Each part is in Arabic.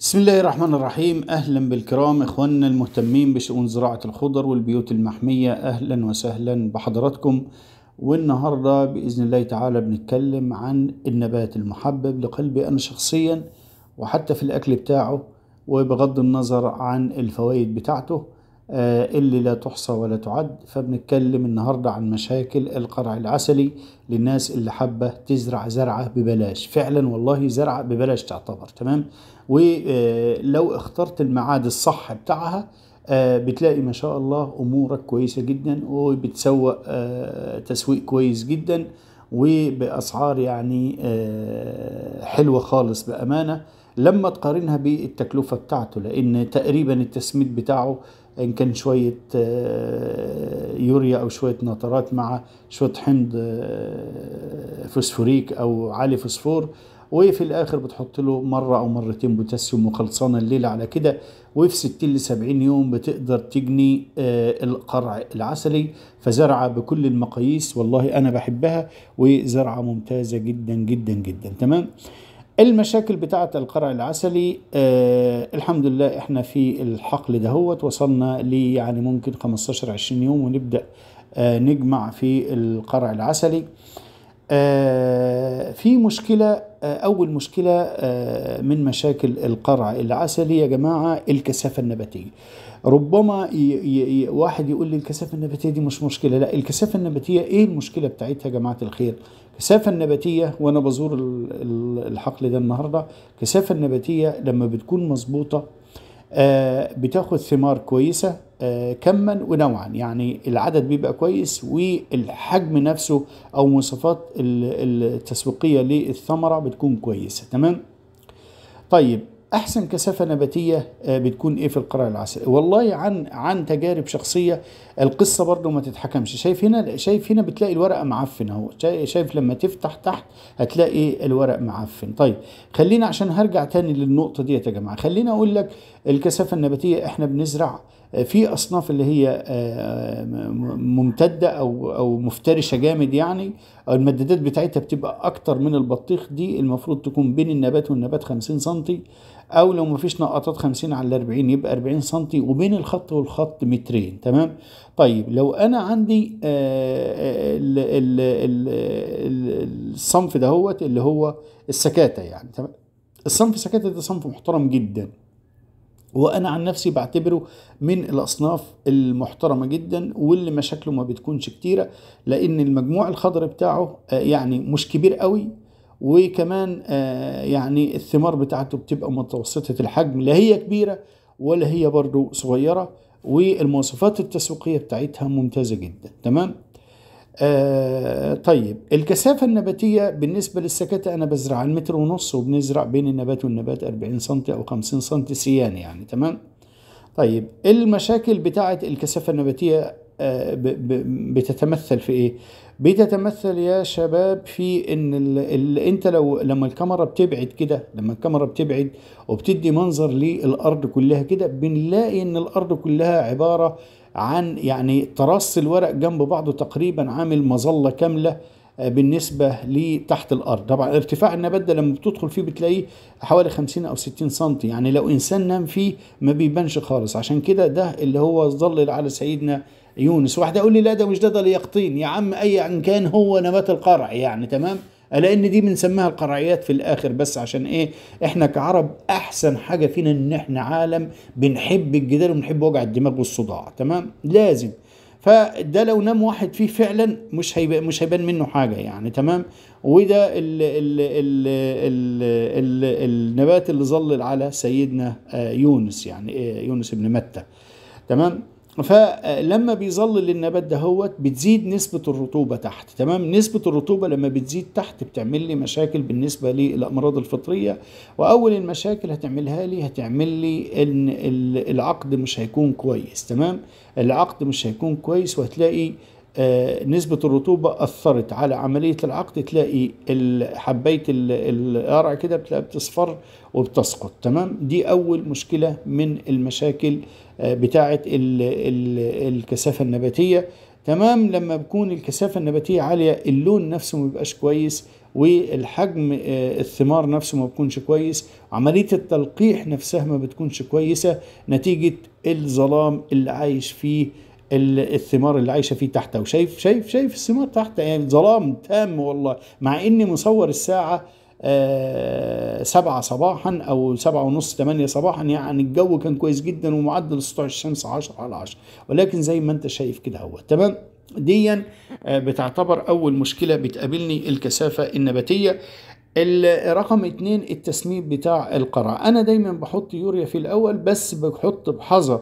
بسم الله الرحمن الرحيم أهلا بالكرام إخواننا المهتمين بشؤون زراعة الخضر والبيوت المحمية أهلا وسهلا بحضراتكم والنهاردة بإذن الله تعالى بنتكلم عن النبات المحبب لقلبي أنا شخصيا وحتى في الأكل بتاعه وبغض النظر عن الفوائد بتاعته آه، اللي لا تحصى ولا تعد فبنتكلم النهاردة عن مشاكل القرع العسلي للناس اللي حابة تزرع زرعة ببلاش فعلا والله زرعة ببلاش تعتبر تمام ولو آه، اخترت المعاد الصح بتاعها آه، بتلاقي ما شاء الله امورك كويسة جدا وبتسوق تسويق كويس جدا وباسعار يعني حلوة خالص بأمانة لما تقارنها بالتكلفة بتاعته لأن تقريبا التسميد بتاعه إن كان شوية آه، يوريا أو شوية نطرات مع شوية حمض آه، فوسفوريك أو عالي فوسفور وفي الآخر بتحط له مرة أو مرتين بوتاسيوم وخلصانة الليلة على كده وفي 60 ل 70 يوم بتقدر تجني آه، القرع العسلي فزرعة بكل المقاييس والله أنا بحبها وزرعة ممتازة جدا جدا جدا تمام المشاكل بتاعة القرع العسلي آه الحمد لله احنا في الحقل دهوت وصلنا لي يعني ممكن 15 20 يوم ونبدأ آه نجمع في القرع العسلي آه في مشكلة آه أول مشكلة آه من مشاكل القرع العسلي يا جماعة الكثافة النباتية ربما ي ي واحد يقول لي الكثافة النباتية دي مش مشكلة لا الكثافة النباتية إيه المشكلة بتاعتها يا جماعة الخير الكثافه النباتيه وانا بزور الحقل ده النهارده الكثافه النباتيه لما بتكون مظبوطه آه، بتاخد ثمار كويسه آه، كما ونوعا يعني العدد بيبقى كويس والحجم نفسه او مواصفات التسويقيه للثمره بتكون كويسه تمام طيب احسن كثافه نباتيه آه، بتكون ايه في القرع العسلي والله عن عن تجارب شخصيه القصه برضو ما تتحكمش شايف هنا شايف هنا بتلاقي الورقه معفن اهو شايف لما تفتح تحت هتلاقي الورق معفن طيب خلينا عشان هرجع تاني للنقطه دي يا جماعه خلينا اقول لك الكثافه النباتيه احنا بنزرع في اصناف اللي هي آه، ممتده او او مفترشه جامد يعني المدادات بتاعتها بتبقى اكتر من البطيخ دي المفروض تكون بين النبات والنبات 50 سم او لو مفيش نقطات 50 على 40 يبقى 40 سم وبين الخط والخط مترين تمام طيب لو انا عندي آه، آه، الصنف دهوت اللي هو السكاتة يعني تمام الصنف السكاتة ده صنف محترم جدا وانا عن نفسي بعتبره من الاصناف المحترمه جدا واللي مشاكله ما بتكونش كتيره لان المجموع الخضر بتاعه آه، يعني مش كبير قوي وكمان آه، يعني الثمار بتاعته بتبقى متوسطه الحجم لا هي كبيره ولا هي برضو صغيره والمواصفات التسويقيه بتاعتها ممتازه جدا تمام آه طيب الكثافة النباتية بالنسبة للسكتة أنا بزرع المتر ونص وبنزرع بين النبات والنبات 40 سم أو 50 سم سيان يعني تمام طيب المشاكل بتاعة الكثافة النباتية آه بتتمثل في إيه بتتمثل يا شباب في ان انت لو لما الكاميرا بتبعد كده لما الكاميرا بتبعد وبتدي منظر للارض كلها كده بنلاقي ان الارض كلها عباره عن يعني ترص الورق جنب بعضه تقريبا عامل مظله كامله آه، بالنسبة لتحت الأرض طبعا ارتفاع النبات ده لما بتدخل فيه بتلاقيه حوالي 50 أو 60 سم يعني لو إنسان نام فيه ما بيبانش خالص عشان كده ده اللي هو ظل على سيدنا يونس واحد يقول لي لا ده مش ده ده اليقطين يا عم أي أن كان هو نبات القرع يعني تمام لان دي بنسميها القرعيات في الاخر بس عشان ايه احنا كعرب احسن حاجه فينا ان احنا عالم بنحب الجدال وبنحب وجع الدماغ والصداع تمام لازم فده لو نام واحد فيه فعلا مش هيبقى مش هيبان منه حاجه يعني تمام وده الـ الـ الـ الـ الـ النبات اللي ظلل على سيدنا آه، يونس يعني آه، يونس ابن متى تمام فلما بيظلل النبات دهوت بتزيد نسبة الرطوبة تحت تمام نسبة الرطوبة لما بتزيد تحت بتعمل لي مشاكل بالنسبة للأمراض الفطرية وأول المشاكل هتعملها لي هتعمل لي إن العقد مش هيكون كويس تمام العقد مش هيكون كويس وهتلاقي آه، نسبة الرطوبة أثرت على عملية العقد تلاقي حباية القرع كده بتصفر وبتسقط تمام دي أول مشكلة من المشاكل آه، بتاعة الكثافة النباتية تمام لما بكون الكثافة النباتية عالية اللون نفسه ما بيبقاش كويس والحجم آه، الثمار نفسه ما بيكونش كويس عملية التلقيح نفسها ما بتكونش كويسة نتيجة الظلام اللي عايش فيه الثمار اللي عايشه فيه تحتها وشايف شايف شايف الثمار تحت يعني ظلام تام والله مع اني مصور الساعه أه سبعة صباحا أو سبعة ونص تمانية صباحا يعني الجو كان كويس جدا ومعدل سطوع الشمس 10 على 10 ولكن زي ما أنت شايف كده هو تمام ديا آه، بتعتبر أول مشكلة بتقابلني الكثافة النباتية رقم اتنين التسميد بتاع القرع أنا دايما بحط يوريا في الأول بس بحط بحذر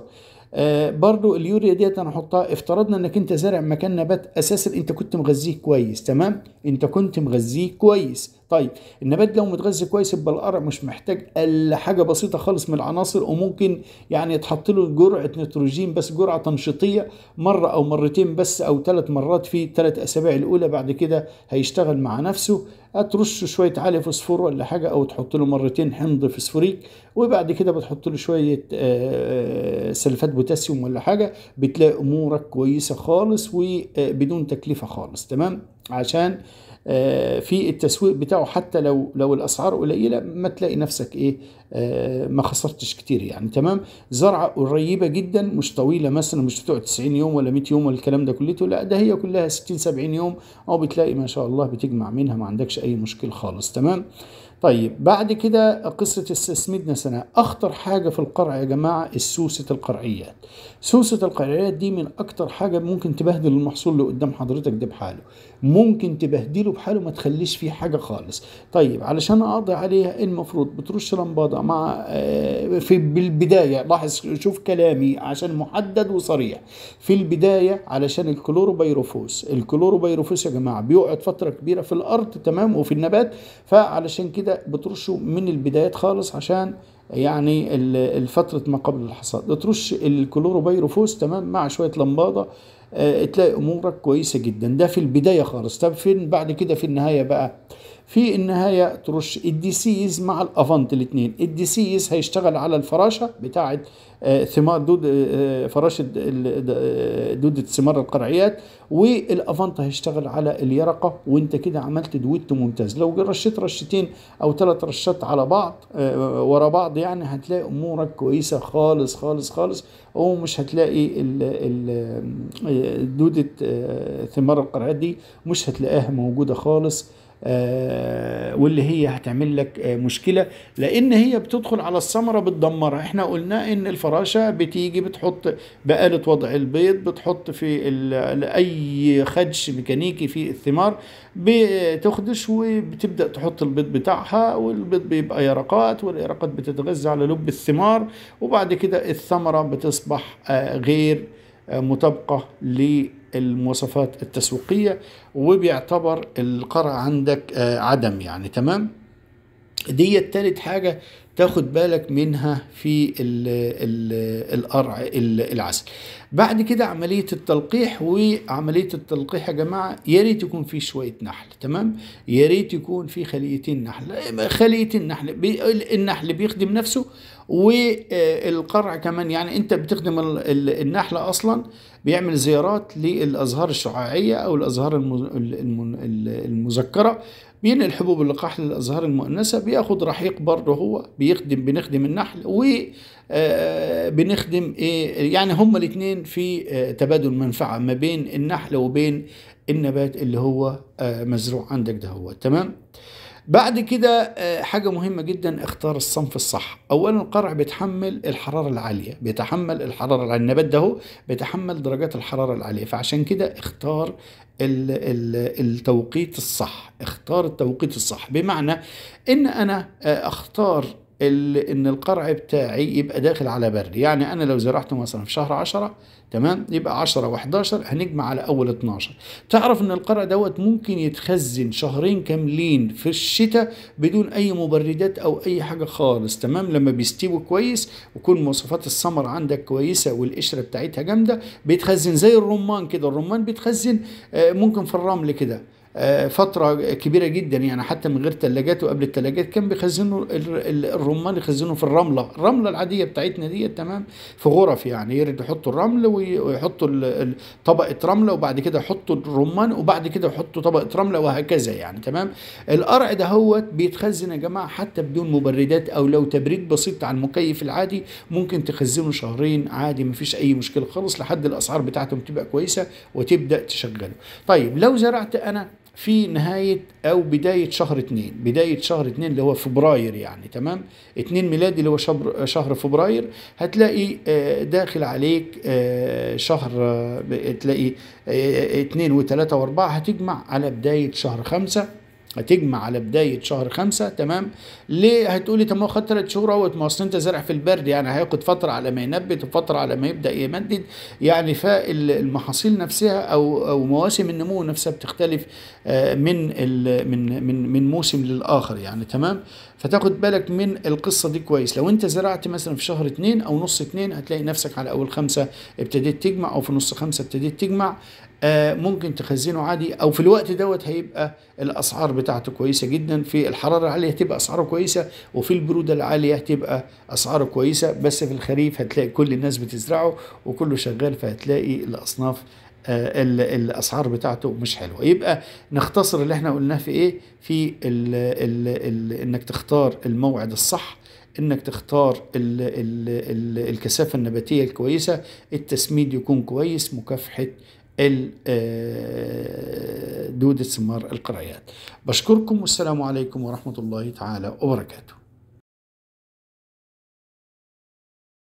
آه، برضو اليوريا ديت انا احطها افترضنا انك انت زارع مكان نبات اساسا انت كنت مغذيه كويس تمام انت كنت مغذيه كويس طيب النبات لو متغذي كويس بالقرع مش محتاج الا حاجه بسيطه خالص من العناصر وممكن يعني يتحط له جرعه نيتروجين بس جرعه تنشيطيه مره او مرتين بس او ثلاث مرات في ثلاث اسابيع الاولى بعد كده هيشتغل مع نفسه هترش شويه علي فوسفور ولا حاجه او تحط له مرتين حمض فوسفوريك وبعد كده بتحط له شويه آه، آه، سلفات بوتاسيوم ولا حاجه بتلاقي امورك كويسه خالص وبدون آه، تكلفه خالص تمام عشان آه، في التسويق بتاعه حتى لو لو الاسعار قليله ما تلاقي نفسك ايه آه، ما خسرتش كتير يعني تمام زرعه قريبه جدا مش طويله مثلا مش بتقعد 90 يوم ولا 100 يوم ولا الكلام ده كلته لا ده هي كلها 60 70 يوم او بتلاقي ما شاء الله بتجمع منها ما عندكش اي مشكله خالص تمام طيب بعد كده قصة استسمدنا سنة أخطر حاجة في القرع يا جماعة السوسة القرعيات سوسة القرعيات دي من أكتر حاجة ممكن تبهدل المحصول اللي قدام حضرتك ده بحاله ممكن تبهدله بحاله ما تخليش فيه حاجة خالص طيب علشان أقضي عليها إيه المفروض بترش لمبادة مع آه، في بالبداية لاحظ شوف كلامي عشان محدد وصريح في البداية علشان الكلوروبيروفوس الكلوروبيروفوس يا جماعة بيقعد فترة كبيرة في الأرض تمام وفي النبات فعلشان كده بتبدأ بترشه من البدايات خالص عشان يعني الفترة ما قبل الحصاد ترش الكلوروبيروفوس تمام مع شوية لمبادة آه، تلاقي امورك كويسه جدا ده في البدايه خالص طب فين بعد كده في النهايه بقى في النهاية ترش الديسيز مع الأفانت الاثنين الديسيز هيشتغل على الفراشة بتاعة آه، ثمار دود آه، فراشة آه، دودة ثمار القرعيات والأفانت هيشتغل على اليرقة وانت كده عملت دويت ممتاز لو رشيت رشتين أو ثلاث رشات على بعض ورا بعض يعني هتلاقي أمورك كويسة خالص خالص خالص ومش هتلاقي دودة ثمار القرعيات دي مش هتلاقيها موجودة خالص آه، واللي هي هتعمل لك آه، مشكلة لأن هي بتدخل على الثمرة بتدمرها احنا قلنا إن الفراشة بتيجي بتحط بقالة وضع البيض بتحط في أي خدش ميكانيكي في الثمار بتخدش وبتبدأ تحط البيض بتاعها والبيض بيبقى يرقات واليرقات بتتغذى على لب الثمار وبعد كده الثمرة بتصبح آه، غير مطابقة للبيض المواصفات التسويقيه وبيعتبر القرع عندك آه، عدم يعني تمام دي تالت حاجه تاخد بالك منها في القرع العسل بعد كده عملية التلقيح وعملية التلقيح يا جماعة يا ريت يكون في شوية نحل تمام يا ريت يكون في خليتين نحل خليتين نحل بي النحل بيخدم نفسه والقرع كمان يعني انت بتخدم النحل اصلا بيعمل زيارات للازهار الشعاعية او الازهار المن... مذكرة بينقل حبوب اللقاح للأزهار المؤنثة بياخد رحيق برضه هو بيخدم بنخدم النحل و آه، بنخدم آه، يعني هما الاتنين في آه، تبادل منفعة ما بين النحل وبين النبات اللي هو مزروع عندك ده هو تمام؟ بعد كده آه، حاجة مهمة جدا اختار الصنف الصح أولا القرع بيتحمل الحرارة العالية بيتحمل الحرارة العالية النبات ده بيتحمل درجات الحرارة العالية فعشان كده اختار التوقيت الصح اختار التوقيت الصح بمعنى ان انا آه، اختار ان القرع بتاعي يبقى داخل على برد يعني انا لو زرعته مثلا في شهر 10 تمام يبقى 10 و11 هنجمع على اول 12 تعرف ان القرع دوت ممكن يتخزن شهرين كاملين في الشتاء بدون اي مبردات او اي حاجه خالص تمام لما بيستوي كويس وكل مواصفات السمر عندك كويسه والقشره بتاعتها جامده بيتخزن زي الرمان كده الرمان بيتخزن آه، ممكن في الرمل كده آه، فترة كبيرة جدا يعني حتى من غير ثلاجات وقبل الثلاجات كان بيخزنوا الرمان يخزنوا في الرملة الرملة العادية بتاعتنا دي تمام في غرف يعني يرد يحطوا الرمل ويحطوا طبقة رملة وبعد كده يحطوا الرمان وبعد كده يحطوا طبقة رملة وهكذا يعني تمام القرع ده هو بيتخزن يا جماعة حتى بدون مبردات أو لو تبريد بسيط على المكيف العادي ممكن تخزنه شهرين عادي مفيش أي مشكلة خالص لحد الأسعار بتاعتهم تبقى كويسة وتبدأ تشغله طيب لو زرعت أنا في نهاية أو بداية شهر اتنين بداية شهر اتنين اللي هو فبراير يعني تمام اتنين ميلادي اللي هو شهر, شهر فبراير هتلاقي آه، داخل عليك آه، شهر آه، تلاقي اتنين وتلاتة واربعة هتجمع على بداية شهر خمسة هتجمع على بداية شهر خمسة تمام ليه هتقولي طب ما خد ثلاث شهور اهوت ما اصل انت زرع في البرد يعني هياخد فترة على ما ينبت وفترة على ما يبدأ يمدد يعني فالمحاصيل نفسها او او مواسم النمو نفسها بتختلف آه، من من من من موسم للاخر يعني تمام فتاخد بالك من القصة دي كويس لو انت زرعت مثلا في شهر اثنين او نص اثنين هتلاقي نفسك على اول خمسة ابتديت تجمع او في نص خمسة ابتديت تجمع آه، ممكن تخزنه عادي او في الوقت دوت هيبقى الاسعار بتاعته كويسه جدا في الحراره العاليه هتبقى اسعاره كويسه وفي البروده العاليه هتبقى اسعاره كويسه بس في الخريف هتلاقي كل الناس بتزرعه وكله شغال فهتلاقي الاصناف آه، الاسعار بتاعته مش حلوه يبقى نختصر اللي احنا قلناه في ايه في الـ الـ الـ انك تختار الموعد الصح انك تختار الـ الـ الـ الكثافه النباتيه الكويسه التسميد يكون كويس مكافحه آه، دود السمار القرايات بشكركم والسلام عليكم ورحمة الله تعالى وبركاته